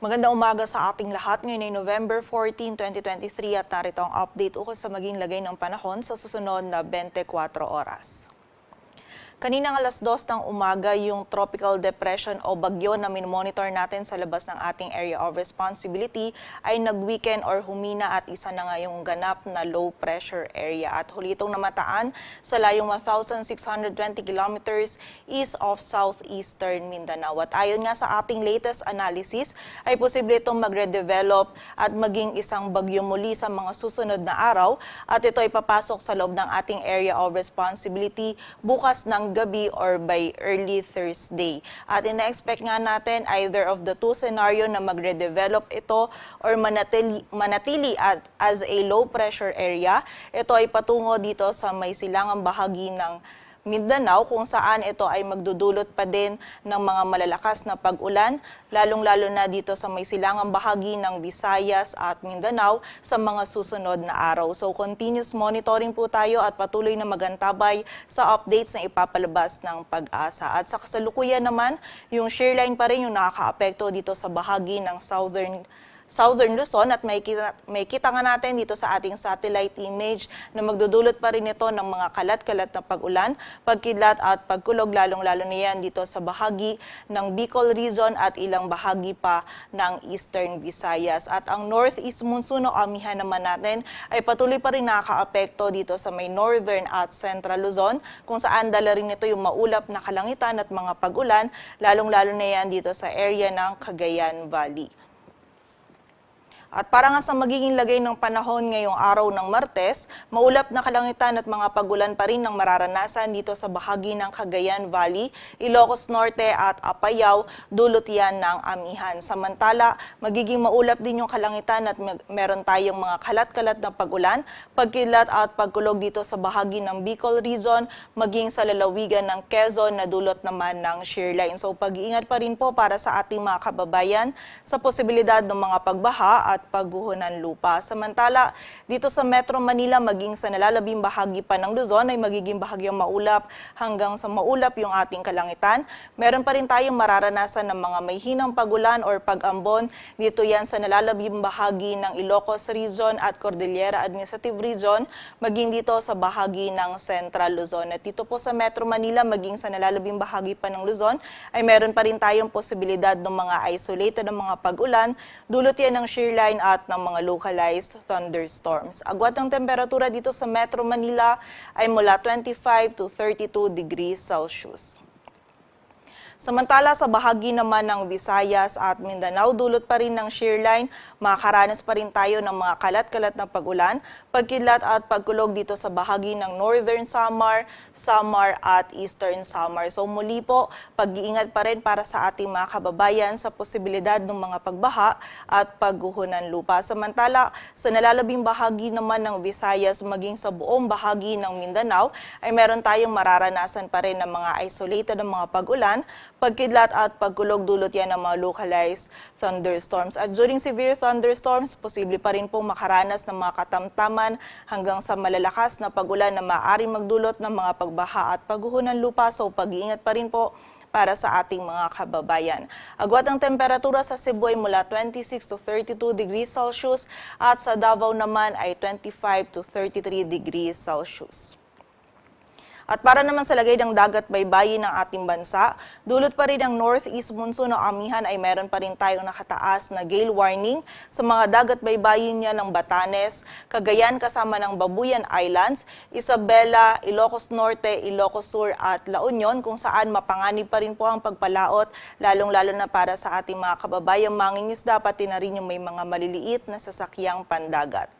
Maganda umaga sa ating lahat. Ngayon ay November 14, 2023 at narito ang update ukol sa maging lagay ng panahon sa susunod na 24 oras. Kaninang alas 2 ng umaga, yung tropical depression o bagyo na minomonitor natin sa labas ng ating area of responsibility ay nag-weekend or humina at isa na nga yung ganap na low pressure area. At huli itong namataan sa layong 1,620 kilometers east of southeastern Mindanao. At ayon nga sa ating latest analysis, ay posible itong magre-develop at maging isang bagyo muli sa mga susunod na araw. At ito ay papasok sa loob ng ating area of responsibility bukas ng gabi or by early Thursday. At ina-expect nga natin either of the two scenario na magre-develop ito or manatili, manatili at, as a low pressure area. Ito ay patungo dito sa may silangang bahagi ng Mindanao kung saan ito ay magdudulot pa din ng mga malalakas na pag-ulan, lalong-lalo na dito sa may silangang bahagi ng Visayas at Mindanao sa mga susunod na araw. So continuous monitoring po tayo at patuloy na magantabay sa updates na ipapalabas ng pag-asa. At sa kasalukuyan naman, yung shear line pa rin yung nakakaapekto dito sa bahagi ng southern Southern Luzon at may kita, may kita nga natin dito sa ating satellite image na magdudulot pa rin ito ng mga kalat-kalat na pag-ulan, pagkilat at pagkulog lalong-lalo na yan dito sa bahagi ng Bicol Region at ilang bahagi pa ng Eastern Visayas. At ang northeast monsoon o amihan naman natin ay patuloy pa rin nakakaapekto dito sa may northern at central Luzon kung saan dala rin ito yung maulap na kalangitan at mga pag-ulan, lalong-lalo na yan dito sa area ng Cagayan Valley. At para nga sa magiging lagay ng panahon ngayong araw ng Martes, maulap na kalangitan at mga pagulan pa rin ng mararanasan dito sa bahagi ng Cagayan Valley, Ilocos Norte at Apayao, dulot yan ng amihan. Samantala, magiging maulap din yung kalangitan at meron tayong mga kalat-kalat na pagulan, pagkilat at pagkulog dito sa bahagi ng Bicol Region, maging sa lalawigan ng Quezon na dulot naman ng shear line. So pag-iingat pa rin po para sa ating mga kababayan sa posibilidad ng mga pagbaha at at pagguho ng lupa. Samantala, dito sa Metro Manila, maging sa nalalabing bahagi pa ng Luzon ay magiging bahagyang maulap hanggang sa maulap yung ating kalangitan. Meron pa rin tayong mararanasan ng mga may hinang pagulan or pag-ambon. Dito yan sa nalalabing bahagi ng Ilocos Region at Cordillera Administrative Region, maging dito sa bahagi ng Central Luzon. At dito po sa Metro Manila, maging sa nalalabing bahagi pa ng Luzon, ay meron pa rin tayong posibilidad ng mga isolated ng mga pag-ulan. Dulot yan ng shear outline at ng mga localized thunderstorms. Agwat ng temperatura dito sa Metro Manila ay mula 25 to 32 degrees Celsius. Samantala sa bahagi naman ng Visayas at Mindanao, dulot pa rin ng shear line, makakaranas pa rin tayo ng mga kalat-kalat na pagulan, pagkidlat at pagkulog dito sa bahagi ng Northern Samar, Samar at Eastern Samar. So muli po, pag-iingat pa rin para sa ating mga kababayan sa posibilidad ng mga pagbaha at pagguho ng lupa. Samantala, sa nalalabing bahagi naman ng Visayas maging sa buong bahagi ng Mindanao ay meron tayong mararanasan pa rin ng mga isolated ng mga pag-ulan, pagkidlat at pagkulog dulot yan ng mga localized thunderstorms. At during severe thunderstorms, posible pa rin pong makaranas ng mga katamtaman katamtaman hanggang sa malalakas na pagulan na maaaring magdulot ng mga pagbaha at pagguho ng lupa. So pag-iingat pa rin po para sa ating mga kababayan. Agwat ang temperatura sa Cebu ay mula 26 to 32 degrees Celsius at sa Davao naman ay 25 to 33 degrees Celsius. At para naman sa lagay ng dagat baybayin ng ating bansa, dulot pa rin ng northeast monsoon o amihan ay meron pa rin tayong nakataas na gale warning sa mga dagat baybayin niya ng Batanes, Cagayan kasama ng Babuyan Islands, Isabela, Ilocos Norte, Ilocos Sur at La Union kung saan mapanganib pa rin po ang pagpalaot lalong-lalo na para sa ating mga kababayang mangingisda pati na rin yung may mga maliliit na sasakyang pandagat.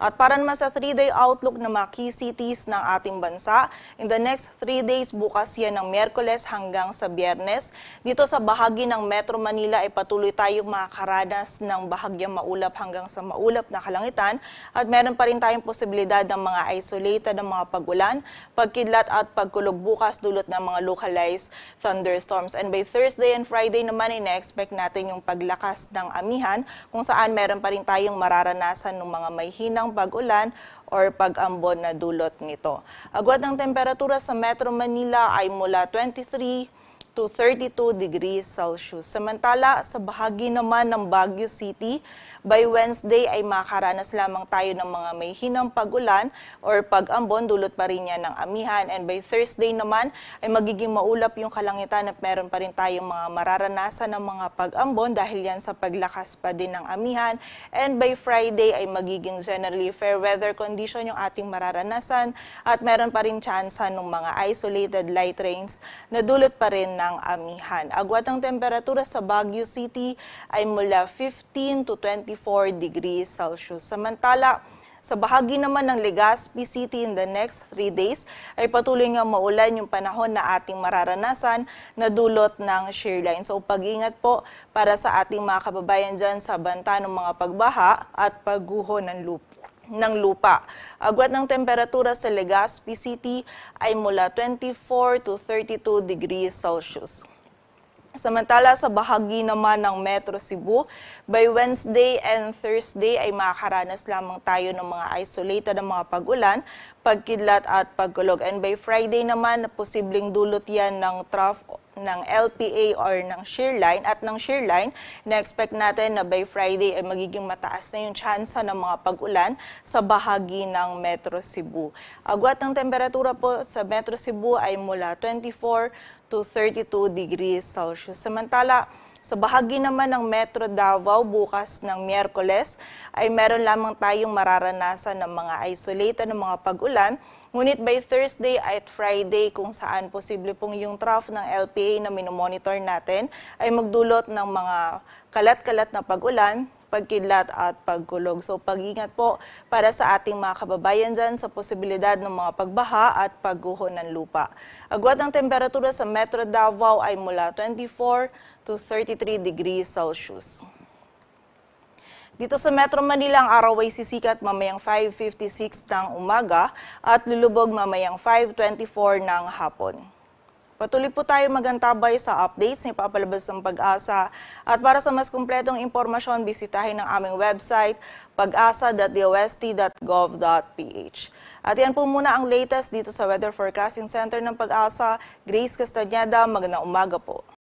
At para naman sa 3-day outlook ng mga key cities ng ating bansa, in the next 3 days, bukas yan ng Merkoles hanggang sa Biyernes. Dito sa bahagi ng Metro Manila ay patuloy tayong makakaranas ng bahagyang maulap hanggang sa maulap na kalangitan at meron pa rin tayong posibilidad ng mga isolated ng mga pagulan, pagkidlat at pagkulog bukas dulot ng mga localized thunderstorms. And by Thursday and Friday naman ay na-expect natin yung paglakas ng amihan kung saan meron pa rin tayong mararanasan ng mga may hinang ng pag-ulan or pag-ambon na dulot nito. Agwat ng temperatura sa Metro Manila ay mula 23 to 32 degrees Celsius. Samantala, sa bahagi naman ng Baguio City, by Wednesday ay makaranas lamang tayo ng mga may hinang pagulan or pag-ambon, dulot pa rin yan ng amihan. And by Thursday naman ay magiging maulap yung kalangitan at meron pa rin tayong mga mararanasan ng mga pag-ambon dahil yan sa paglakas pa din ng amihan. And by Friday ay magiging generally fair weather condition yung ating mararanasan at meron pa rin chance ng mga isolated light rains na dulot pa rin ng amihan. Agwat ang temperatura sa Baguio City ay mula 15 to 24 degrees Celsius. Samantala, sa bahagi naman ng Legazpi City in the next 3 days ay patuloy nga maulan yung panahon na ating mararanasan na dulot ng shear line. So pag-ingat po para sa ating mga kababayan dyan sa banta ng mga pagbaha at pagguho ng lupa ng lupa. Agwat ng temperatura sa Legazpi City ay mula 24 to 32 degrees Celsius. Samantala sa bahagi naman ng Metro Cebu, by Wednesday and Thursday ay makakaranas lamang tayo ng mga isolated ng mga pagulan, pagkidlat at pagkulog. And by Friday naman, posibleng dulot yan ng trough ng LPA or ng shear line at ng shear line, na-expect natin na by Friday ay magiging mataas na yung tsansa ng mga pag-ulan sa bahagi ng Metro Cebu. Agwat ng temperatura po sa Metro Cebu ay mula 24 to 32 degrees Celsius. Samantala, sa bahagi naman ng Metro Davao bukas ng Miyerkules ay meron lamang tayong mararanasan ng mga isolated ng mga pag-ulan Ngunit by Thursday at Friday kung saan posible pong yung trough ng LPA na minomonitor natin ay magdulot ng mga kalat-kalat na pag-ulan, pagkidlat at pagkulog. So pag-ingat po para sa ating mga kababayan dyan sa posibilidad ng mga pagbaha at pagguho ng lupa. Agwat ng temperatura sa Metro Davao ay mula 24 to 33 degrees Celsius. Dito sa Metro Manila, ang araw ay sisikat mamayang 5.56 ng umaga at lulubog mamayang 5.24 ng hapon. Patuloy po tayo magantabay sa updates na ipapalabas ng pag-asa. At para sa mas kumpletong impormasyon, bisitahin ang aming website pagasa.dost.gov.ph. At yan po muna ang latest dito sa Weather Forecasting Center ng Pag-asa. Grace Castaneda, magandang umaga po.